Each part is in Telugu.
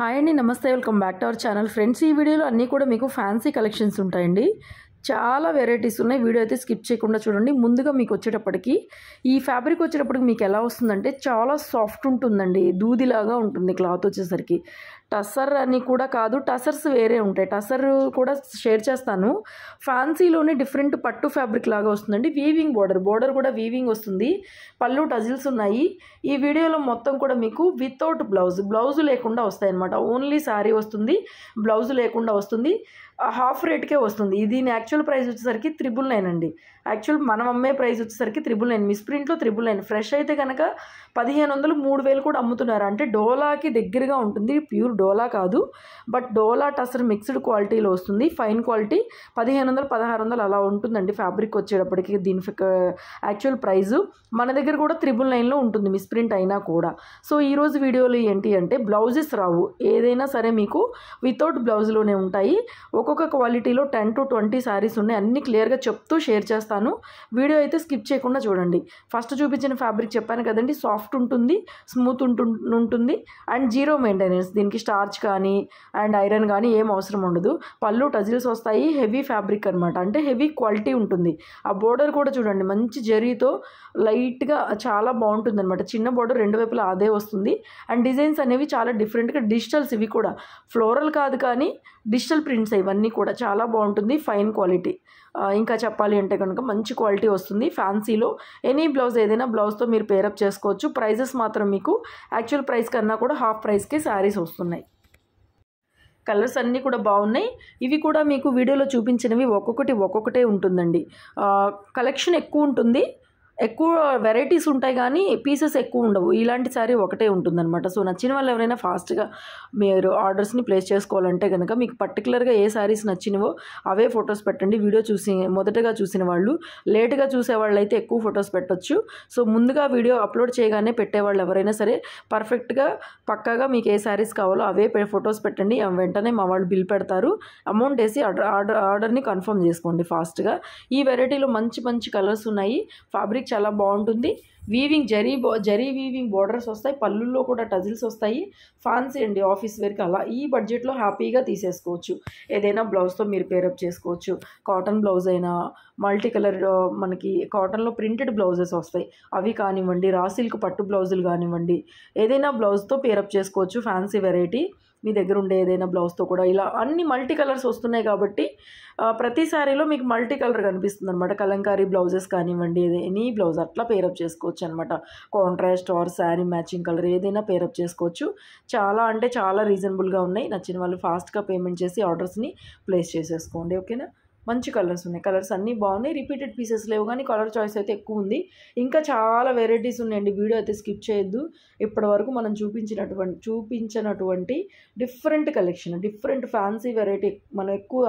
హాయ్ అండి నమస్తే welcome back to our channel friends ఈ వీడియోలో అన్నీ కూడా మీకు ఫ్యాన్సీ కలెక్షన్స్ ఉంటాయండి చాలా వెరైటీస్ ఉన్నాయి వీడియో అయితే స్కిప్ చేయకుండా చూడండి ముందుగా మీకు వచ్చేటప్పటికి ఈ ఫ్యాబ్రిక్ వచ్చేటప్పటికి మీకు ఎలా వస్తుందంటే చాలా సాఫ్ట్ ఉంటుందండి దూదిలాగా ఉంటుంది క్లాత్ వచ్చేసరికి టసర్ అని కూడా కాదు టసర్స్ వేరే ఉంటాయి టసర్ కూడా షేర్ చేస్తాను ఫ్యాన్సీలోనే డిఫరెంట్ పట్టు ఫ్యాబ్రిక్ లాగా వస్తుందండి వీవింగ్ బోర్డర్ బోర్డర్ కూడా వీవింగ్ వస్తుంది పళ్ళు టజిల్స్ ఉన్నాయి ఈ వీడియోలో మొత్తం కూడా మీకు వితౌట్ బ్లౌజ్ బ్లౌజ్ లేకుండా వస్తాయి అనమాట ఓన్లీ శారీ వస్తుంది బ్లౌజ్ లేకుండా వస్తుంది హాఫ్ రేట్కే వస్తుంది దీని యాక్చువల్ ప్రైస్ వచ్చేసరికి త్రిబుల్ నైన్ అండి యాక్చువల్ మనం అమ్మే ప్రైస్ వచ్చేసరికి త్రిబుల్ నైన్ మిస్ప్రింట్లో త్రిబుల్ నైన్ ఫ్రెష్ అయితే కనుక పదిహేను వందలు మూడు వేలు కూడా అమ్ముతున్నారు అంటే డోలాకి దగ్గరగా ఉంటుంది ప్యూర్ డోలా కాదు బట్ డోలా టసర్ మిక్స్డ్ క్వాలిటీలో వస్తుంది ఫైన్ క్వాలిటీ పదిహేను వందలు పదహారు వందలు అలా ఉంటుందండి ఫ్యాబ్రిక్ వచ్చేటప్పటికి దీని యాక్చువల్ ప్రైజు మన దగ్గర కూడా త్రిబుల్ నైన్లో ఉంటుంది మిస్ప్రింట్ అయినా కూడా సో ఈరోజు వీడియోలో ఏంటి అంటే బ్లౌజెస్ రావు ఏదైనా సరే మీకు వితౌట్ బ్లౌజ్లోనే ఉంటాయి ఒక ఒక్కొక్క క్వాలిటీలో టెన్ టు ట్వంటీ శారీస్ ఉన్నాయి అన్ని క్లియర్గా చెప్తూ షేర్ చేస్తాను వీడియో అయితే స్కిప్ చేయకుండా చూడండి ఫస్ట్ చూపించిన ఫ్యాబ్రిక్ చెప్పాను కదండి సాఫ్ట్ ఉంటుంది స్మూత్ ఉంటుంది అండ్ జీరో మెయింటెనెన్స్ దీనికి స్టార్చ్ కానీ అండ్ ఐరన్ కానీ ఏం అవసరం ఉండదు పళ్ళు టజిల్స్ వస్తాయి హెవీ ఫ్యాబ్రిక్ అనమాట అంటే హెవీ క్వాలిటీ ఉంటుంది ఆ బోర్డర్ కూడా చూడండి మంచి జరీతో లైట్గా చాలా బాగుంటుంది అనమాట చిన్న బోర్డర్ రెండు వైపులా అదే వస్తుంది అండ్ డిజైన్స్ అనేవి చాలా డిఫరెంట్గా డిజిటల్స్ ఇవి కూడా ఫ్లోరల్ కాదు కానీ డిజిటల్ ప్రింట్స్ ఇవన్నీ అన్నీ కూడా చాలా బాగుంటుంది ఫైన్ క్వాలిటీ ఇంకా చెప్పాలి అంటే కనుక మంచి క్వాలిటీ వస్తుంది ఫ్యాన్సీలో ఎనీ బ్లౌజ్ ఏదైనా బ్లౌజ్తో మీరు పేరప్ చేసుకోవచ్చు ప్రైజెస్ మాత్రం మీకు యాక్చువల్ ప్రైస్ కన్నా కూడా హాఫ్ ప్రైస్కి శారీస్ వస్తున్నాయి కలర్స్ అన్నీ కూడా బాగున్నాయి ఇవి కూడా మీకు వీడియోలో చూపించినవి ఒక్కొక్కటి ఒక్కొక్కటే ఉంటుందండి కలెక్షన్ ఎక్కువ ఉంటుంది ఎక్కువ వెరైటీస్ ఉంటాయి కానీ పీసెస్ ఎక్కువ ఉండవు ఇలాంటి శారీ ఒకటే ఉంటుందన్నమాట సో నచ్చిన వాళ్ళు ఎవరైనా ఫాస్ట్గా మీరు ఆర్డర్స్ని ప్లేస్ చేసుకోవాలంటే కనుక మీకు పర్టికులర్గా ఏ శారీస్ నచ్చినవో అవే ఫొటోస్ పెట్టండి వీడియో చూసి మొదటగా చూసిన వాళ్ళు లేట్గా చూసే వాళ్ళు అయితే ఎక్కువ ఫొటోస్ పెట్టచ్చు సో ముందుగా వీడియో అప్లోడ్ చేయగానే పెట్టేవాళ్ళు ఎవరైనా సరే పర్ఫెక్ట్గా పక్కాగా మీకు ఏ శారీస్ కావాలో అవే ఫొటోస్ పెట్టండి వెంటనే మా వాళ్ళు బిల్ పెడతారు అమౌంట్ వేసి ఆర్డర్ ఆర్డర్ ఆర్డర్ని కన్ఫర్మ్ చేసుకోండి ఫాస్ట్గా ఈ వెరైటీలో మంచి మంచి కలర్స్ ఉన్నాయి ఫ్యాబ్రిక్ చాలా బాగుంటుంది వీవింగ్ జరీ బో జరీ వీవింగ్ బోర్డర్స్ వస్తాయి పళ్ళుల్లో కూడా టజిల్స్ వస్తాయి ఫ్యాన్సీ అండి ఆఫీస్ వేర్కి అలా ఈ బడ్జెట్లో హ్యాపీగా తీసేసుకోవచ్చు ఏదైనా బ్లౌజ్తో మీరు పేరప్ చేసుకోవచ్చు కాటన్ బ్లౌజ్ అయినా మల్టీ కలర్ మనకి కాటన్లో ప్రింటెడ్ బ్లౌజెస్ వస్తాయి అవి కానివ్వండి రా సిల్క్ పట్టు బ్లౌజులు కానివ్వండి ఏదైనా బ్లౌజ్తో పేరప్ చేసుకోవచ్చు ఫ్యాన్సీ వెరైటీ మీ దగ్గర ఉండే ఏదైనా బ్లౌజ్తో కూడా ఇలా అన్ని మల్టీ కలర్స్ వస్తున్నాయి కాబట్టి ప్రతి సారీలో మీకు మల్టీ కలర్ కనిపిస్తుంది అనమాట కలంకారీ బ్లౌజెస్ కానివ్వండి ఎనీ బ్లౌజ్ అట్లా పేరప్ చేసుకోవచ్చు అనమాట contrast or saree matching colour ఏదైనా పేరప్ చేసుకోవచ్చు చాలా అంటే చాలా రీజనబుల్గా ఉన్నాయి నచ్చిన వాళ్ళు ఫాస్ట్గా పేమెంట్ చేసి ఆర్డర్స్ని ప్లేస్ చేసేసుకోండి ఓకేనా మంచి కలర్స్ ఉన్నాయి కలర్స్ అన్నీ బాగున్నాయి రిపీటెడ్ పీసెస్ లేవు కానీ కలర్ చాయిస్ అయితే ఎక్కువ ఉంది ఇంకా చాలా వెరైటీస్ ఉన్నాయండి వీడియో అయితే స్కిప్ చేయొద్దు ఇప్పటివరకు మనం చూపించినటువంటి చూపించినటువంటి different collection different fancy variety మనం ఎక్కువ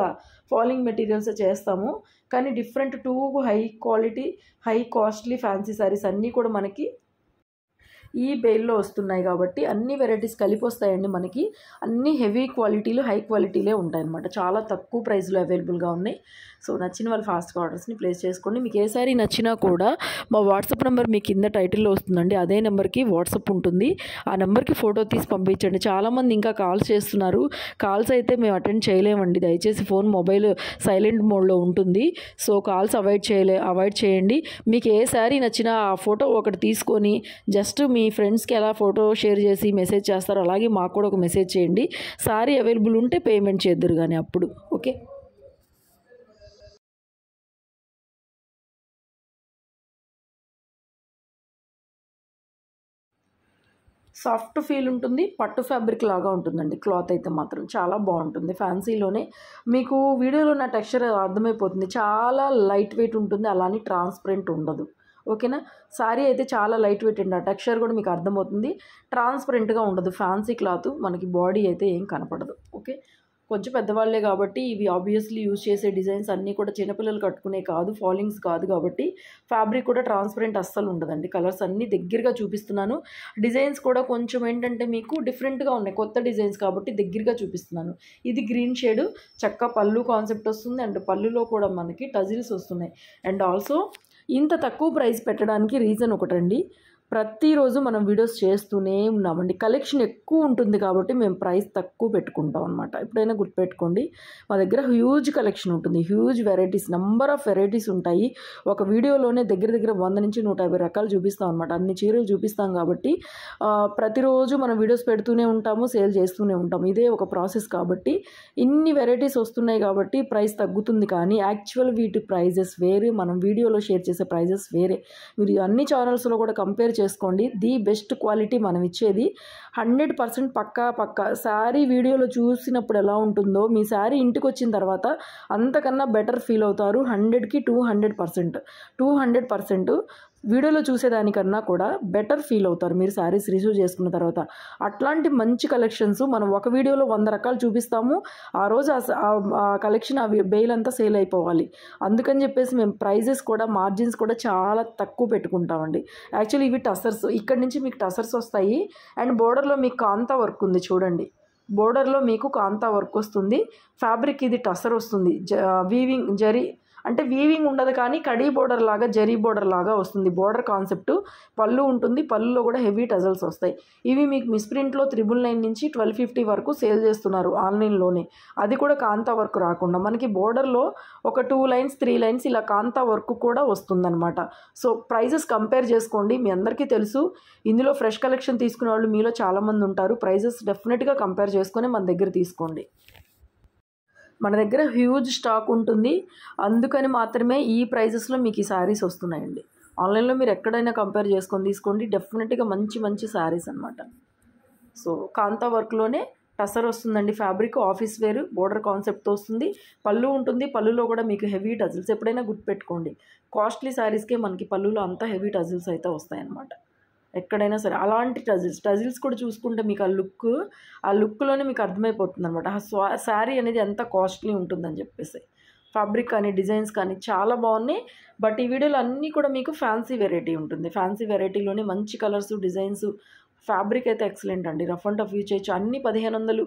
ఫాలింగ్ మెటీరియల్స్ చేస్తాము కానీ different too high quality high costly fancy sarees అన్నీ కూడా మనకి ఈ బెయిల్లో వస్తున్నాయి కాబట్టి అన్ని వెరైటీస్ కలిపి వస్తాయండి మనకి అన్ని హెవీ క్వాలిటీలు హై క్వాలిటీలే ఉంటాయి అనమాట చాలా తక్కువ ప్రైస్లో అవైలబుల్గా ఉన్నాయి సో నచ్చిన వాళ్ళు ఫాస్ట్గా ఆర్డర్స్ని ప్లేస్ చేసుకోండి మీకు ఏ సారీ నచ్చినా కూడా మా వాట్సాప్ నెంబర్ మీ కింద టైటిల్లో వస్తుందండి అదే నెంబర్కి వాట్సాప్ ఉంటుంది ఆ నెంబర్కి ఫోటో తీసి పంపించండి చాలామంది ఇంకా కాల్స్ చేస్తున్నారు కాల్స్ అయితే మేము అటెండ్ చేయలేమండి దయచేసి ఫోన్ మొబైల్ సైలెంట్ మోడ్లో ఉంటుంది సో కాల్స్ అవాయిడ్ చేయలే అవాయిడ్ చేయండి మీకు ఏ శారీ నచ్చినా ఆ ఫోటో ఒకటి తీసుకొని జస్ట్ మీ మీ ఫ్రెండ్స్కి ఎలా ఫోటో షేర్ చేసి మెసేజ్ చేస్తారో అలాగే మాకు కూడా ఒక మెసేజ్ చేయండి సారీ అవైలబుల్ ఉంటే పేమెంట్ చేద్దరు కానీ అప్పుడు ఓకే సాఫ్ట్ ఫీల్ ఉంటుంది పట్టు ఫ్యాబ్రిక్ లాగా ఉంటుందండి క్లాత్ అయితే మాత్రం చాలా బాగుంటుంది ఫ్యాన్సీలోనే మీకు వీడియోలో నా టెక్స్చర్ అర్థమైపోతుంది చాలా లైట్ వెయిట్ ఉంటుంది అలానే ట్రాన్స్పరెంట్ ఉండదు ఓకేనా శారీ అయితే చాలా లైట్ వెయిట్ అండి ఆ టెక్స్చర్ కూడా మీకు అర్థమవుతుంది ట్రాన్స్పరెంట్గా ఉండదు ఫ్యాన్సీ క్లాత్ మనకి బాడీ అయితే ఏం కనపడదు ఓకే కొంచెం పెద్దవాళ్ళే కాబట్టి ఇవి ఆబ్వియస్లీ యూజ్ చేసే డిజైన్స్ అన్నీ కూడా చిన్నపిల్లలు కట్టుకునే కాదు ఫాలింగ్స్ కాదు కాబట్టి ఫ్యాబ్రిక్ కూడా ట్రాన్స్పరెంట్ అస్సలు ఉండదండి కలర్స్ అన్నీ దగ్గరగా చూపిస్తున్నాను డిజైన్స్ కూడా కొంచెం ఏంటంటే మీకు డిఫరెంట్గా ఉన్నాయి కొత్త డిజైన్స్ కాబట్టి దగ్గరగా చూపిస్తున్నాను ఇది గ్రీన్ షేడు చక్క పళ్ళు కాన్సెప్ట్ వస్తుంది అండ్ పళ్ళులో కూడా మనకి టజిల్స్ వస్తున్నాయి అండ్ ఆల్సో ఇంత తక్కువ ప్రైస్ పెట్టడానికి రీజన్ ఒకటండి ప్రతిరోజు మనం వీడియోస్ చేస్తూనే ఉన్నామండి కలెక్షన్ ఎక్కువ ఉంటుంది కాబట్టి మేము ప్రైస్ తక్కువ పెట్టుకుంటాం అనమాట ఎప్పుడైనా గుర్తుపెట్టుకోండి మా దగ్గర హ్యూజ్ కలెక్షన్ ఉంటుంది huge varieties number of varieties ఉంటాయి ఒక వీడియోలోనే దగ్గర దగ్గర వంద నుంచి నూట యాభై రకాలు చూపిస్తాం అనమాట అన్ని చీరలు చూపిస్తాం కాబట్టి ప్రతిరోజు మనం వీడియోస్ పెడుతూనే ఉంటాము సేల్ చేస్తూనే ఉంటాము ఇదే ఒక ప్రాసెస్ కాబట్టి ఇన్ని వెరైటీస్ వస్తున్నాయి కాబట్టి ప్రైస్ తగ్గుతుంది కానీ యాక్చువల్ వీటి ప్రైజెస్ వేరే మనం వీడియోలో షేర్ చేసే ప్రైజెస్ వేరే మీరు అన్ని ఛానల్స్లో కూడా కంపేర్ చేసుకోండి ది బెస్ట్ క్వాలిటీ మనం ఇచ్చేది హండ్రెడ్ పర్సెంట్ పక్కా పక్కా శారీ వీడియోలో చూసినప్పుడు ఎలా ఉంటుందో మీ శారీ ఇంటికి వచ్చిన తర్వాత అంతకన్నా బెటర్ ఫీల్ అవుతారు హండ్రెడ్కి two hundred percent two hundred percent వీడియోలో చూసేదానికన్నా కూడా బెటర్ ఫీల్ అవుతారు మీరు శారీస్ రిసీవ్ చేసుకున్న తర్వాత అట్లాంటి మంచి కలెక్షన్స్ మనం ఒక వీడియోలో వంద రకాలు చూపిస్తాము ఆ రోజు ఆ కలెక్షన్ ఆ బెయిల్ అంతా సేల్ అయిపోవాలి అందుకని చెప్పేసి మేము ప్రైజెస్ కూడా మార్జిన్స్ కూడా చాలా తక్కువ పెట్టుకుంటామండి యాక్చువల్లీ ఇవి టసర్స్ ఇక్కడ నుంచి మీకు టసర్స్ వస్తాయి అండ్ బోర్డర్లో మీకు కాంతా వర్క్ ఉంది చూడండి బోర్డర్లో మీకు కాంతా వర్క్ వస్తుంది ఫ్యాబ్రిక్ ఇది టసర్ వస్తుంది జ వీవింగ్ జరీ అంటే వీవింగ్ ఉండదు కానీ కడీ బోర్డర్ లాగా జరీ బోర్డర్ లాగా వస్తుంది బోర్డర్ కాన్సెప్ట్ పళ్ళు ఉంటుంది పళ్ళులో కూడా హెవీ టజల్స్ వస్తాయి ఇవి మీకు మిస్ప్రింట్లో త్రిబుల్ నైన్ నుంచి ట్వెల్వ్ ఫిఫ్టీ వరకు సేల్ చేస్తున్నారు ఆన్లైన్లోనే అది కూడా కాంతా వర్క్ రాకుండా మనకి బోర్డర్లో ఒక టూ లైన్స్ త్రీ లైన్స్ ఇలా కాంతా వర్క్ కూడా వస్తుందన్నమాట సో ప్రైజెస్ కంపేర్ చేసుకోండి మీ అందరికీ తెలుసు ఇందులో ఫ్రెష్ కలెక్షన్ తీసుకునే వాళ్ళు మీలో చాలామంది ఉంటారు ప్రైజెస్ డెఫినెట్గా కంపేర్ చేసుకొని మన దగ్గర తీసుకోండి మన దగ్గర హ్యూజ్ స్టాక్ ఉంటుంది అందుకని మాత్రమే ఈ ప్రైజెస్లో మీకు ఈ శారీస్ వస్తున్నాయండి ఆన్లైన్లో మీరు ఎక్కడైనా కంపేర్ చేసుకొని తీసుకోండి డెఫినెట్గా మంచి మంచి శారీస్ అనమాట సో కాంతా వర్క్లోనే టసర్ వస్తుందండి ఫ్యాబ్రిక్ ఆఫీస్ వేర్ బోర్డర్ కాన్సెప్ట్తో వస్తుంది పళ్ళు ఉంటుంది పళ్ళులో కూడా మీకు హెవీ టజిల్స్ ఎప్పుడైనా గుర్తుపెట్టుకోండి కాస్ట్లీ శారీస్కే మనకి పళ్ళులో అంతా హెవీ టజిల్స్ అయితే వస్తాయన్నమాట ఎక్కడైనా సరే అలాంటి టజిల్స్ టజిల్స్ కూడా చూసుకుంటే మీకు ఆ లుక్ ఆ లుక్లోనే మీకు అర్థమైపోతుంది అనమాట ఆ స్వా శారీ అనేది ఎంత కాస్ట్లీ ఉంటుందని చెప్పేసి ఫ్యాబ్రిక్ కానీ డిజైన్స్ కానీ చాలా బాగున్నాయి బట్ ఈ వీడియోలు అన్నీ కూడా మీకు ఫ్యాన్సీ వెరైటీ ఉంటుంది ఫ్యాన్సీ వెరైటీలోనే మంచి కలర్స్ డిజైన్స్ ఫ్యాబ్రిక్ అయితే ఎక్సలెంట్ అండి రఫ్ అండ్ టఫ్ యూజ్ చేయొచ్చు అన్ని పదిహేను వందలు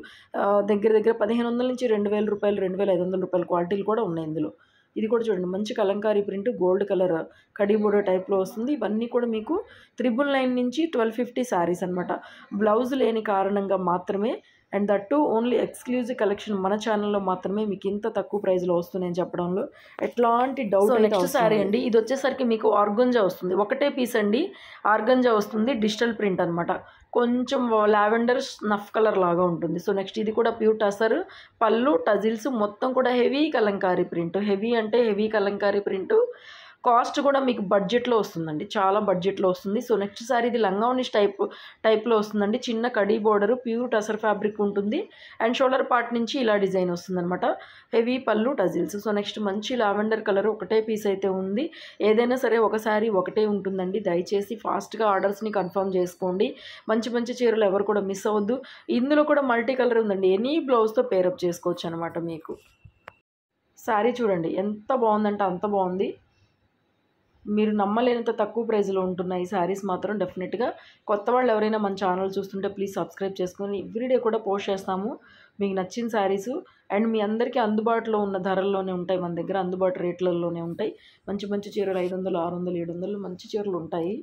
దగ్గర దగ్గర పదిహేను వందల నుంచి రెండు వేల రూపాయలు రెండు వేల ఐదు రూపాయల క్వాలిటీలు కూడా ఉన్నాయి ఇందులో ఇది కూడా చూడండి మంచి కలంకారీ ప్రింట్ గోల్డ్ కలర్ కడిబోడో టైప్లో వస్తుంది ఇవన్నీ కూడా మీకు త్రిబుల్ నైన్ నుంచి ట్వెల్వ్ ఫిఫ్టీ శారీస్ అనమాట బ్లౌజ్ లేని కారణంగా మాత్రమే and that too only exclusive collection మన ఛానల్లో మాత్రమే మీకు ఇంత తక్కువ ప్రైస్లో వస్తున్నాయని చెప్పడంలో ఎట్లాంటి డౌట్ నెక్స్ట్ సారీ అండి ఇది వచ్చేసరికి మీకు ఆర్గంజా వస్తుంది ఒకటే పీస్ అండి ఆర్గంజా వస్తుంది డిజిటల్ ప్రింట్ అనమాట కొంచెం లావెండర్ స్నఫ్ కలర్ లాగా ఉంటుంది సో నెక్స్ట్ ఇది కూడా ప్యూర్ టసర్ పళ్ళు టజిల్స్ మొత్తం కూడా హెవీ కలంకారీ ప్రింట్ హెవీ అంటే హెవీ కలంకారీ ప్రింట్ కాస్ట్ కూడా మీకు బడ్జెట్లో వస్తుందండి చాలా బడ్జెట్లో వస్తుంది సో నెక్స్ట్ సారీ ఇది లంగావనిష్ టైప్ టైప్లో వస్తుందండి చిన్న కడీ బోర్డర్ ప్యూర్ టసర్ ఫ్యాబ్రిక్ ఉంటుంది అండ్ షోల్డర్ పార్ట్ నుంచి ఇలా డిజైన్ వస్తుందన్నమాట హెవీ పళ్ళు టజిల్స్ సో నెక్స్ట్ మంచి లావెండర్ కలర్ ఒకటే పీస్ అయితే ఉంది ఏదైనా సరే ఒక సారీ ఒకటే ఉంటుందండి దయచేసి ఫాస్ట్గా ఆర్డర్స్ని కన్ఫర్మ్ చేసుకోండి మంచి మంచి చీరలు ఎవరు కూడా మిస్ అవ్వద్దు ఇందులో కూడా మల్టీ కలర్ ఉందండి ఎనీ బ్లౌజ్తో పేరప్ చేసుకోవచ్చు అనమాట మీకు శారీ చూడండి ఎంత బాగుందంటే అంత బాగుంది మీరు నమ్మలేనంత తక్కువ ప్రైజ్లో ఉంటున్నాయి ఈ శారీస్ మాత్రం డెఫినెట్గా కొత్త వాళ్ళు ఎవరైనా మన ఛానల్ చూస్తుంటే ప్లీజ్ సబ్స్క్రైబ్ చేసుకొని ఎవ్రీడే కూడా పోస్ట్ చేస్తాము మీకు నచ్చిన శారీసు అండ్ మీ అందరికీ అందుబాటులో ఉన్న ధరల్లోనే ఉంటాయి మన దగ్గర అందుబాటు రేట్లలోనే ఉంటాయి మంచి మంచి చీరలు ఐదు వందలు ఆరు వందలు ఏడు వందలు మంచి చీరలు ఉంటాయి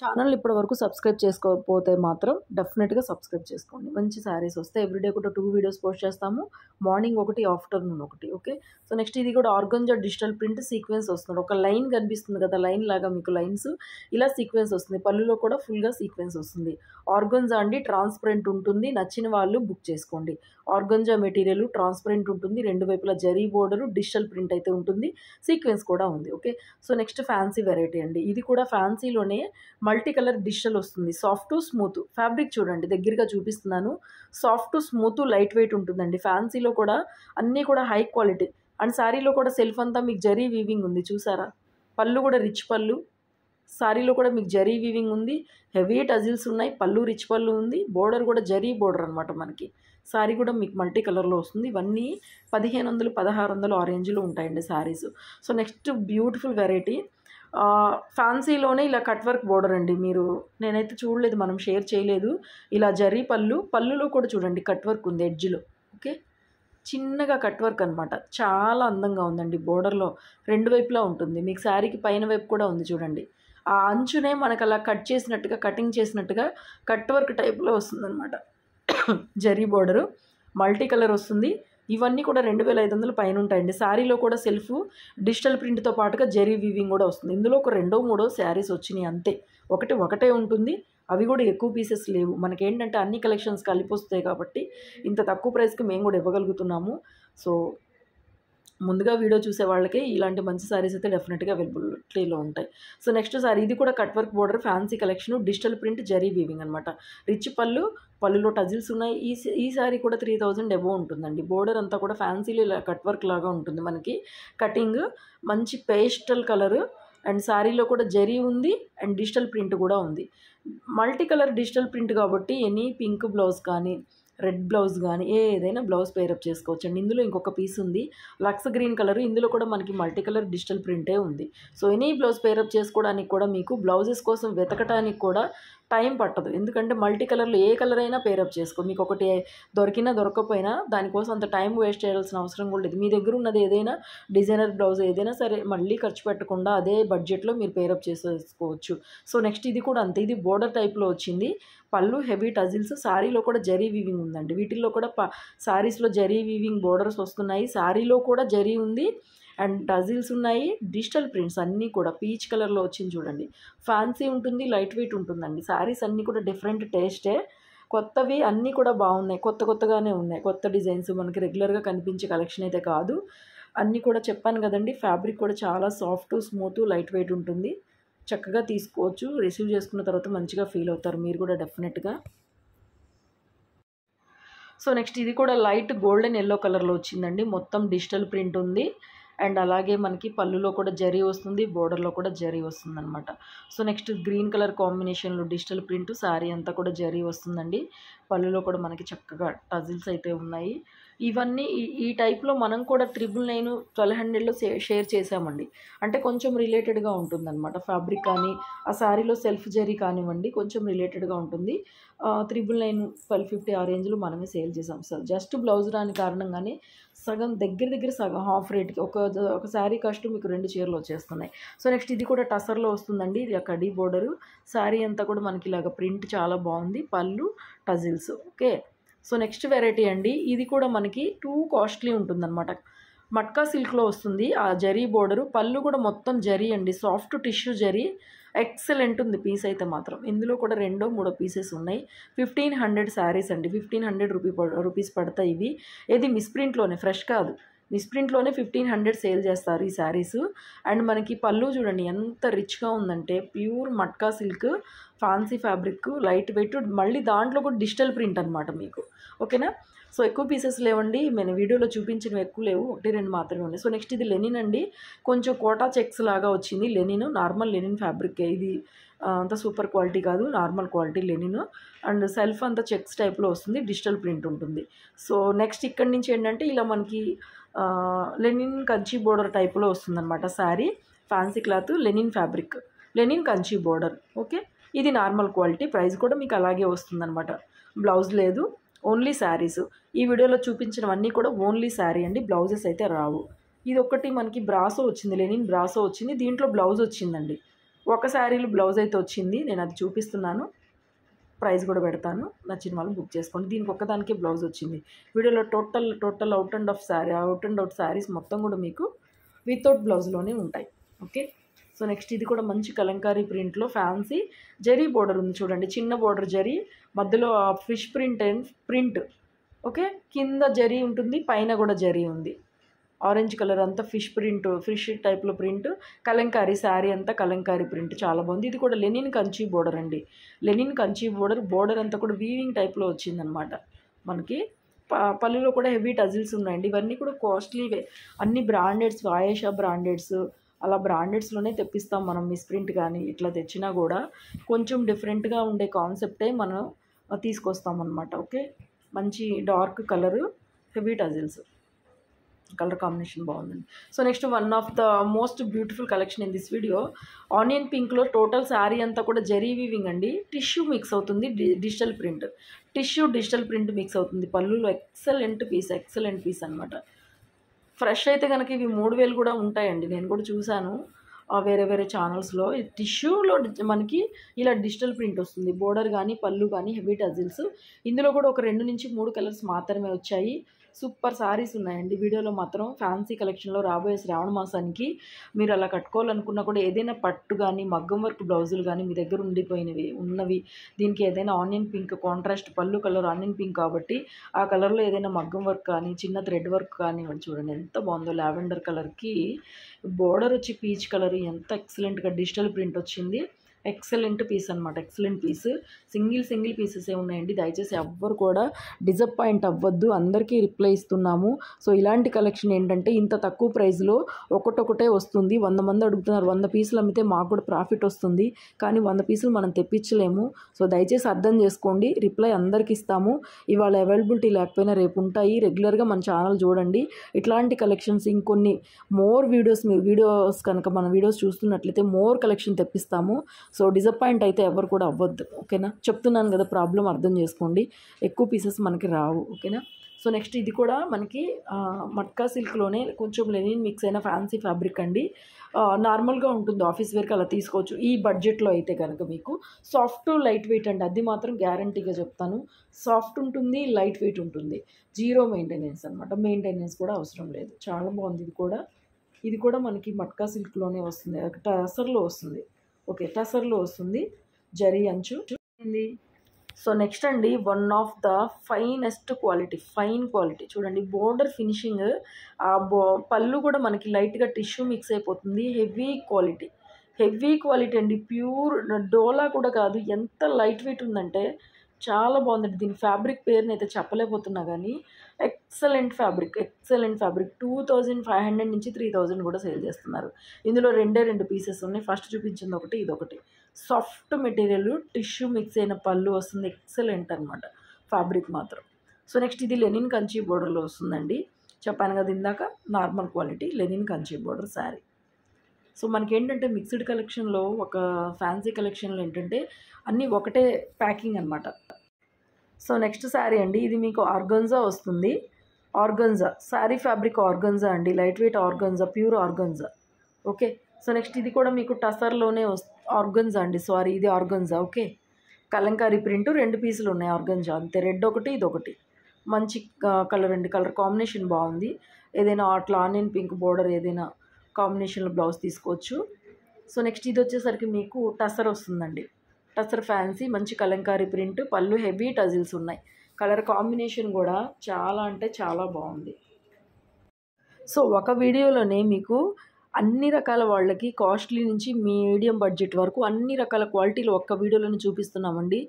ఛానల్ ఇప్పటి వరకు సబ్స్క్రైబ్ చేసుకోకపోతే మాత్రం డెఫినెట్గా సబ్స్క్రైబ్ చేసుకోండి మంచి శారీస్ వస్తే ఎవ్రీడే కూడా టూ వీడియోస్ పోస్ట్ చేస్తాము మార్నింగ్ ఒకటి ఆఫ్టర్నూన్ ఒకటి ఓకే సో నెక్స్ట్ ఇది కూడా ఆర్గంజా డిజిటల్ ప్రింట్ సీక్వెన్స్ వస్తుంది ఒక లైన్ కనిపిస్తుంది కదా లైన్ లాగా మీకు లైన్స్ ఇలా సీక్వెన్స్ వస్తుంది పళ్ళులో కూడా ఫుల్గా సీక్వెన్స్ వస్తుంది ఆర్గంజా అండి ట్రాన్స్పరెంట్ ఉంటుంది నచ్చిన వాళ్ళు బుక్ చేసుకోండి ఆర్గంజా మెటీరియల్ ట్రాన్స్పరెంట్ ఉంటుంది రెండు వైపులా జరీ బోర్డరు డిజిటల్ ప్రింట్ అయితే ఉంటుంది సీక్వెన్స్ కూడా ఉంది okay so next fancy variety అండి ఇది కూడా ఫ్యాన్సీలోనే మల్టీ కలర్ డిజిటల్ వస్తుంది సాఫ్ట్ స్మూత్ ఫ్యాబ్రిక్ చూడండి దగ్గరగా చూపిస్తున్నాను సాఫ్ట్ స్మూత్ లైట్ వెయిట్ ఉంటుందండి ఫ్యాన్సీలో కూడా అన్నీ కూడా హై క్వాలిటీ అండ్ శారీలో కూడా సెల్ఫ్ అంతా మీకు జరీ వీవింగ్ ఉంది చూసారా పళ్ళు కూడా రిచ్ పళ్ళు శారీలో కూడా మీకు జరీ వీవింగ్ ఉంది హెవీ టజిల్స్ ఉన్నాయి పళ్ళు రిచ్ పళ్ళు ఉంది బోర్డర్ కూడా జరీ బోర్డర్ అనమాట మనకి శారీ కూడా మీకు మల్టీ కలర్లో వస్తుంది ఇవన్నీ పదిహేను వందలు పదహారు వందలు ఆరేంజ్లో ఉంటాయండి saris so next beautiful variety ఫ్యాన్సీలోనే ఇలా కట్ వర్క్ బోర్డర్ అండి మీరు నేనైతే చూడలేదు మనం షేర్ చేయలేదు ఇలా జరి పళ్ళు పళ్ళులో కూడా చూడండి కట్ వర్క్ ఉంది ఎడ్జ్లో ఓకే చిన్నగా కట్ వర్క్ అనమాట చాలా అందంగా ఉందండి బోర్డర్లో రెండు వైపులా ఉంటుంది మీకు శారీకి పైన వైపు కూడా ఉంది చూడండి ఆ అంచునే మనకు అలా కట్ చేసినట్టుగా కటింగ్ చేసినట్టుగా కట్ వర్క్ టైప్లో వస్తుందన్నమాట జరీ బోర్డరు మల్టీ కలర్ వస్తుంది ఇవన్నీ కూడా రెండు వేల ఐదు వందల పైన ఉంటాయండి శారీలో కూడా సెల్ఫ్ డిజిటల్ ప్రింట్తో పాటుగా జెరీ వీవింగ్ కూడా వస్తుంది ఇందులో ఒక రెండో మూడో శారీస్ వచ్చినాయి అంతే ఒకటి ఒకటే ఉంటుంది అవి కూడా ఎక్కువ పీసెస్ లేవు మనకేంటంటే అన్ని కలెక్షన్స్ కలిపి వస్తాయి కాబట్టి ఇంత తక్కువ ప్రైస్కి మేము కూడా ఇవ్వగలుగుతున్నాము సో ముందుగా వీడియో చూసే వాళ్ళకి ఇలాంటి మంచి శారీస్ అయితే డెఫినెట్గా అవైలబిలిటీలో ఉంటాయి సో నెక్స్ట్ సారీ ఇది కూడా cut work border fancy collection digital print zari weaving అనమాట రిచ్ పళ్ళు పళ్ళులో టజిల్స్ ఉన్నాయి ఈ ఈ సారీ కూడా త్రీ థౌజండ్ ఎబో ఉంటుందండి బోర్డర్ అంతా కూడా ఫ్యాన్సీ కట్ వర్క్ లాగా ఉంటుంది మనకి కటింగ్ మంచి పేస్టల్ కలరు అండ్ శారీలో కూడా జరీ ఉంది అండ్ డిజిటల్ ప్రింట్ కూడా ఉంది మల్టీ కలర్ డిజిటల్ ప్రింట్ కాబట్టి ఎనీ పింక్ బ్లౌజ్ కానీ రెడ్ బ్లౌజ్ కానీ ఏదైనా బ్లౌజ్ పేరప్ చేసుకోవచ్చు అండి ఇందులో ఇంకొక పీస్ ఉంది లక్స్ గ్రీన్ కలర్ ఇందులో కూడా మనకి మల్టీ కలర్ డిజిటల్ ప్రింటే ఉంది సో ఎనీ బ్లౌజ్ పేరప్ చేసుకోవడానికి కూడా మీకు బ్లౌజెస్ కోసం వెతకటానికి కూడా టైం పట్టదు ఎందుకంటే మల్టీ కలర్లో ఏ కలర్ అయినా పేరప్ చేసుకో మీకు ఒకటి దొరికినా దొరకకపోయినా దానికోసం అంత టైం వేస్ట్ చేయాల్సిన అవసరం కూడా లేదు మీ దగ్గర ఉన్నది ఏదైనా డిజైనర్ బ్లౌజ్ ఏదైనా సరే మళ్ళీ ఖర్చు పెట్టకుండా అదే బడ్జెట్లో మీరు పేరప్ చేసేసుకోవచ్చు సో నెక్స్ట్ ఇది కూడా అంతే ఇది బోర్డర్ టైప్లో వచ్చింది పళ్ళు హెవీ టజిల్స్ శారీలో కూడా జరీ వీవింగ్ ఉందండి వీటిల్లో కూడా ప శారీస్లో జరీ వీవింగ్ బోర్డర్స్ వస్తున్నాయి శారీలో కూడా జరీ ఉంది అండ్ డజిల్స్ ఉన్నాయి డిజిటల్ ప్రింట్స్ అన్నీ కూడా పీచ్ కలర్లో వచ్చింది చూడండి ఫ్యాన్సీ ఉంటుంది లైట్ వెయిట్ ఉంటుందండి శారీస్ అన్నీ కూడా డిఫరెంట్ టేస్టే కొత్తవి అన్నీ కూడా బాగున్నాయి కొత్త కొత్తగానే ఉన్నాయి కొత్త డిజైన్స్ మనకి రెగ్యులర్గా కనిపించే కలెక్షన్ అయితే కాదు అన్నీ కూడా చెప్పాను కదండి ఫ్యాబ్రిక్ కూడా చాలా సాఫ్ట్ స్మూత్ లైట్ వెయిట్ ఉంటుంది చక్కగా తీసుకోవచ్చు రిసీవ్ చేసుకున్న తర్వాత మంచిగా ఫీల్ అవుతారు మీరు కూడా డెఫినెట్గా సో నెక్స్ట్ ఇది కూడా లైట్ గోల్డెన్ ఎల్లో కలర్లో వచ్చిందండి మొత్తం డిజిటల్ ప్రింట్ ఉంది అండ్ అలాగే మనకి పళ్ళులో కూడా జరీ వస్తుంది బోర్డర్లో కూడా జరి వస్తుంది అనమాట సో నెక్స్ట్ గ్రీన్ కలర్ కాంబినేషన్లో డిజిటల్ ప్రింట్ శారీ అంతా కూడా జరి వస్తుందండి పళ్ళులో కూడా మనకి చక్కగా టజిల్స్ అయితే ఉన్నాయి ఇవన్నీ ఈ టైప్లో మనం కూడా ట్రిపుల్ నైన్ ట్వెల్వ్ హండ్రెడ్లో షేర్ చేసామండి అంటే కొంచెం రిలేటెడ్గా అనమాట ఫ్యాబ్రిక్ కానీ ఆ శారీలో సెల్ఫ్ జరీ కానివ్వండి కొంచెం రిలేటెడ్గా ఉంటుంది త్రిబుల్ నైన్ ట్వెల్వ్ ఫిఫ్టీ ఆ రేంజ్లో మనమే సేల్ చేసాం సార్ జస్ట్ బ్లౌజ్ రాని కారణంగానే సగం దగ్గర దగ్గర సగం హాఫ్ రేట్కి ఒక ఒక శారీ కాస్ట్ మీకు రెండు చీరలు వచ్చేస్తున్నాయి సో నెక్స్ట్ ఇది కూడా టసర్లో వస్తుందండి ఇది కడీ బోర్డరు శారీ అంతా కూడా మనకి ఇలాగ ప్రింట్ చాలా బాగుంది పళ్ళు tassels okay so next variety అండి ఇది కూడా మనకి టూ కాస్ట్లీ ఉంటుందన్నమాట మట్కా సిల్క్లో వస్తుంది ఆ జరీ బోర్డరు పళ్ళు కూడా మొత్తం జరీ అండి సాఫ్ట్ టిష్యూ జరీ ఎక్సలెంట్ ఉంది పీస్ అయితే మాత్రం ఇందులో కూడా రెండో మూడో పీసెస్ ఉన్నాయి ఫిఫ్టీన్ హండ్రెడ్ శారీస్ అండి ఫిఫ్టీన్ హండ్రెడ్ రూపీ రూపీస్ పడతాయి ఇవి ఏది మిస్ప్రింట్లోనే ఫ్రెష్ కాదు మిస్ప్రింట్లోనే ఫిఫ్టీన్ హండ్రెడ్ సేల్ చేస్తారు ఈ శారీస్ అండ్ మనకి పళ్ళు చూడండి ఎంత రిచ్గా ఉందంటే pure matka silk fancy fabric light weight మళ్ళీ దాంట్లో కూడా డిజిటల్ ప్రింట్ అనమాట మీకు ఓకేనా సో ఎక్కువ పీసెస్ లేవండి నేను వీడియోలో చూపించినవి ఎక్కువ లేవు ఒకటి రెండు మాత్రమే ఉన్నాయి సో నెక్స్ట్ ఇది లెనిన్ అండి కొంచెం కోటా చెక్స్ లాగా వచ్చింది లెనిన్ నార్మల్ లెనిన్ ఫ్యాబ్రిక్ ఇది అంత సూపర్ క్వాలిటీ కాదు normal quality linen and self అంతా చెక్స్ టైప్లో వస్తుంది డిజిటల్ ప్రింట్ ఉంటుంది సో నెక్స్ట్ ఇక్కడి నుంచి ఏంటంటే ఇలా మనకి లెనిన్ కంచి బోర్డర్ టైప్లో వస్తుందన్నమాట sari fancy cloth linen fabric linen Kanchi border okay ఇది నార్మల్ క్వాలిటీ ప్రైస్ కూడా మీకు అలాగే వస్తుందన్నమాట బ్లౌజ్ లేదు ఓన్లీ శారీస్ ఈ వీడియోలో చూపించినవన్నీ కూడా ఓన్లీ శారీ అండి బ్లౌజెస్ అయితే రావు ఇది ఒకటి మనకి బ్రాసో వచ్చింది లెనిన్ బ్రాసో వచ్చింది దీంట్లో బ్లౌజ్ వచ్చిందండి ఒక శారీలో బ్లౌజ్ అయితే వచ్చింది నేను అది చూపిస్తున్నాను ప్రైస్ కూడా పెడతాను నచ్చిన వాళ్ళు బుక్ చేసుకోండి దీనికి ఒక్కదానికే బ్లౌజ్ వచ్చింది వీడియోలో total total out and off sari out and out saris మొత్తం కూడా మీకు వితౌట్ బ్లౌజ్లోనే ఉంటాయి ఓకే సో నెక్స్ట్ ఇది కూడా మంచి కలంకారీ ప్రింట్లో ఫ్యాన్సీ జరీ బోర్డర్ ఉంది చూడండి చిన్న బోర్డర్ జరీ మధ్యలో fish print and print okay కింద జరీ ఉంటుంది పైన కూడా జరీ ఉంది ఆరెంజ్ కలర్ అంతా ఫిష్ ప్రింట్ ఫిష్ టైప్లో ప్రింట్ కలంకారీ శారీ అంతా కలంకారీ ప్రింట్ చాలా బాగుంది ఇది కూడా లెనిన్ కంచి బోర్డర్ అండి లెనిన్ కంచి బోర్డర్ బోర్డర్ అంతా కూడా వీవింగ్ టైప్లో వచ్చిందనమాట మనకి పల్లెలో కూడా హెవీ టజిల్స్ ఉన్నాయండి ఇవన్నీ కూడా కాస్ట్లీవే అన్ని బ్రాండెడ్స్ ఆయేషా బ్రాండెడ్స్ అలా బ్రాండెడ్స్లోనే తెప్పిస్తాం మనం మిస్ ప్రింట్ కానీ ఇట్లా తెచ్చినా కూడా కొంచెం డిఫరెంట్గా ఉండే కాన్సెప్టే మనం తీసుకొస్తాం అనమాట ఓకే మంచి dark colour heavy tassels colour combination బాగుందండి so next one of the most beautiful collection in this video onion పింక్లో టోటల్ శారీ అంతా కూడా జరీ వీవింగ్ అండి టిష్యూ మిక్స్ అవుతుంది digital print tissue digital print mix అవుతుంది పళ్ళులో ఎక్సలెంట్ పీస్ ఎక్సలెంట్ పీస్ అనమాట ఫ్రెష్ అయితే కనుక ఇవి మూడు వేలు కూడా ఉంటాయండి నేను కూడా చూశాను వేరే వేరే ఛానల్స్లో టిష్యూలో మనకి ఇలా డిజిటల్ ప్రింట్ వస్తుంది బోర్డర్ కానీ పళ్ళు కానీ హెవీ టజిల్స్ ఇందులో కూడా ఒక రెండు నుంచి మూడు కలర్స్ మాత్రమే వచ్చాయి సూపర్ శారీస్ ఉన్నాయండి వీడియోలో మాత్రం ఫ్యాన్సీ కలెక్షన్లో రాబోయే శ్రావణ మాసానికి మీరు అలా కట్టుకోవాలనుకున్నా కూడా ఏదైనా పట్టు కానీ మగ్గం వర్క్ బ్లౌజులు కానీ మీ దగ్గర ఉండిపోయినవి ఉన్నవి దీనికి ఏదైనా ఆనియన్ పింక్ కాంట్రాస్ట్ పళ్ళు కలర్ ఆనియన్ పింక్ కాబట్టి ఆ కలర్లో ఏదైనా మగ్గం వర్క్ కానీ చిన్న థ్రెడ్ వర్క్ కానీ చూడండి ఎంత బాగుందో ల్యావెండర్ కలర్కి బోర్డర్ వచ్చి పీచ్ కలర్ ఎంత ఎక్సలెంట్గా డిజిటల్ ప్రింట్ వచ్చింది ఎక్సలెంట్ పీస్ అనమాట ఎక్సలెంట్ పీస్ సింగిల్ సింగిల్ పీసెసే ఉన్నాయండి దయచేసి ఎవ్వరు కూడా డిజపాయింట్ అవ్వద్దు అందరికీ రిప్లై ఇస్తున్నాము సో ఇలాంటి కలెక్షన్ ఏంటంటే ఇంత తక్కువ ప్రైస్లో ఒకటొకటే వస్తుంది వంద మంది అడుగుతున్నారు వంద పీసులు అమ్మితే మాకు కూడా ప్రాఫిట్ వస్తుంది కానీ వంద పీసులు మనం తెప్పించలేము సో దయచేసి అర్థం చేసుకోండి రిప్లై అందరికి ఇస్తాము ఇవాళ అవైలబిలిటీ లేకపోయినా రేపు ఉంటాయి రెగ్యులర్గా మన ఛానల్ చూడండి ఇట్లాంటి కలెక్షన్స్ ఇంకొన్ని మోర్ వీడియోస్ మీరు వీడియోస్ కనుక మన వీడియోస్ చూస్తున్నట్లయితే మోర్ కలెక్షన్ తెప్పిస్తాము సో డిసప్పాయింట్ అయితే ఎవరు కూడా అవ్వద్దు ఓకేనా చెప్తున్నాను కదా ప్రాబ్లం అర్థం చేసుకోండి ఎక్కువ పీసెస్ మనకి రావు ఓకేనా సో నెక్స్ట్ ఇది కూడా మనకి మట్కా సిల్క్లోనే కొంచెం లెనిన్ మిక్స్ అయిన ఫ్యాన్సీ ఫ్యాబ్రిక్ అండి నార్మల్గా ఉంటుంది ఆఫీస్ వేర్కి అలా తీసుకోవచ్చు ఈ బడ్జెట్లో అయితే కనుక మీకు సాఫ్ట్ లైట్ వెయిట్ అండి అది మాత్రం గ్యారంటీగా చెప్తాను సాఫ్ట్ ఉంటుంది లైట్ వెయిట్ ఉంటుంది జీరో మెయింటెనెన్స్ అనమాట మెయింటెనెన్స్ కూడా అవసరం లేదు చాలా బాగుంది ఇది కూడా ఇది కూడా మనకి మట్కా సిల్క్లోనే వస్తుంది అసర్లో వస్తుంది ఓకే టసర్లో వస్తుంది జరీ అంచు సో నెక్స్ట్ అండి one of the finest quality fine quality చూడండి బోర్డర్ ఫినిషింగ్ ఆ బో పళ్ళు కూడా మనకి లైట్గా టిష్యూ మిక్స్ అయిపోతుంది హెవీ క్వాలిటీ హెవీ క్వాలిటీ అండి ప్యూర్ డోలా కూడా కాదు ఎంత లైట్ వెయిట్ ఉందంటే చాలా బాగుందండి దీని ఫ్యాబ్రిక్ పేరునైతే చెప్పలేకపోతున్నా కానీ excellent fabric excellent fabric two thousand five hundred నుంచి త్రీ థౌజండ్ కూడా సేల్ చేస్తున్నారు ఇందులో రెండే రెండు పీసెస్ ఉన్నాయి ఫస్ట్ చూపించింది ఒకటి ఇదొకటి సాఫ్ట్ మెటీరియల్ టిష్యూ మిక్స్ అయిన పళ్ళు వస్తుంది ఎక్సలెంట్ అనమాట ఫ్యాబ్రిక్ మాత్రం సో నెక్స్ట్ ఇది లెనిన్ కంచి బోర్డర్లో వస్తుందండి చెప్పాను కదా ఇందాక normal quality linen Kanchi border sari so మనకి ఏంటంటే మిక్స్డ్ కలెక్షన్లో ఒక ఫ్యాన్సీ కలెక్షన్లో ఏంటంటే అన్నీ ఒకటే ప్యాకింగ్ అనమాట సో నెక్స్ట్ శారీ అండి ఇది మీకు ఆర్గన్జా వస్తుంది ఆర్గన్జా శారీ ఫ్యాబ్రిక్ ఆర్గన్జా అండి light weight organza pure organza okay so next ఇది కూడా మీకు టసర్లోనే వస్ ఆర్గన్జా అండి సారీ ఇది ఆర్గన్జా ఓకే కలంకారీ ప్రింట్ రెండు పీసులు ఉన్నాయి ఆర్గన్జా అంతే రెడ్ ఒకటి ఇది ఒకటి మంచి కలర్ అండి కలర్ కాంబినేషన్ బాగుంది ఏదైనా అట్లా ఆనియన్ పింక్ బోర్డర్ ఏదైనా కాంబినేషన్లో బ్లౌజ్ తీసుకోవచ్చు సో నెక్స్ట్ ఇది వచ్చేసరికి మీకు టసర్ వస్తుందండి టసర్ ఫ్యాన్సీ మంచి కలంకారీ ప్రింట్ పళ్ళు హెవీ టజిల్స్ ఉన్నాయి కలర్ కాంబినేషన్ కూడా చాలా అంటే చాలా బాగుంది సో ఒక వీడియోలోనే మీకు అన్ని రకాల వాళ్ళకి కాస్ట్లీ నుంచి మీడియం బడ్జెట్ వరకు అన్ని రకాల క్వాలిటీలు ఒక్క వీడియోలోనే చూపిస్తున్నామండి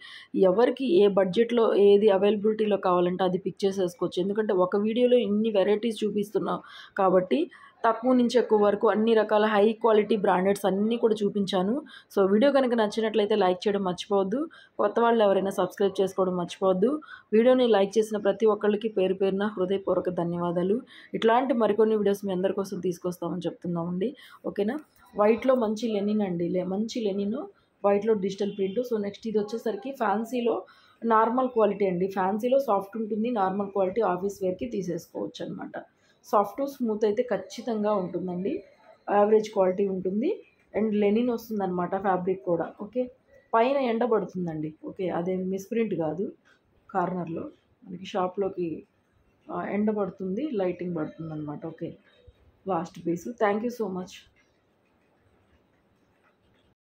ఎవరికి ఏ బడ్జెట్లో ఏది అవైలబిలిటీలో కావాలంటే అది పిక్ చేసేసుకోవచ్చు ఎందుకంటే ఒక వీడియోలో ఇన్ని వెరైటీస్ చూపిస్తున్నాం కాబట్టి తక్కువ నుంచి ఎక్కువ వరకు అన్ని రకాల హై క్వాలిటీ బ్రాండెడ్స్ అన్నీ కూడా చూపించాను సో వీడియో కనుక నచ్చినట్లయితే లైక్ చేయడం మర్చిపోవద్దు కొత్త వాళ్ళు ఎవరైనా సబ్స్క్రైబ్ చేసుకోవడం మర్చిపోవద్దు వీడియోని లైక్ చేసిన ప్రతి ఒక్కళ్ళకి పేరు పేరున హృదయపూర్వక ధన్యవాదాలు ఇట్లాంటి మరికొన్ని వీడియోస్ మీ అందరి కోసం తీసుకొస్తామని చెప్తున్నామండి ఓకేనా వైట్లో మంచి లెనిన్ అండి మంచి లెనిన్ వైట్లో డిజిటల్ ప్రింట్ సో నెక్స్ట్ ఇది వచ్చేసరికి ఫ్యాన్సీలో నార్మల్ క్వాలిటీ అండి ఫ్యాన్సీలో సాఫ్ట్ ఉంటుంది నార్మల్ క్వాలిటీ ఆఫీస్ వేర్కి తీసేసుకోవచ్చు అనమాట సాఫ్ట్ స్మూత్ అయితే ఖచ్చితంగా ఉంటుందండి యావరేజ్ క్వాలిటీ ఉంటుంది అండ్ లెనిన్ వస్తుందన్నమాట ఫ్యాబ్రిక్ కూడా ఓకే పైన ఎండబడుతుందండి ఓకే అదే మిస్ప్రింట్ కాదు కార్నర్లో మనకి షాప్లోకి ఎండబడుతుంది లైటింగ్ పడుతుంది అనమాట okay last piece thank you so much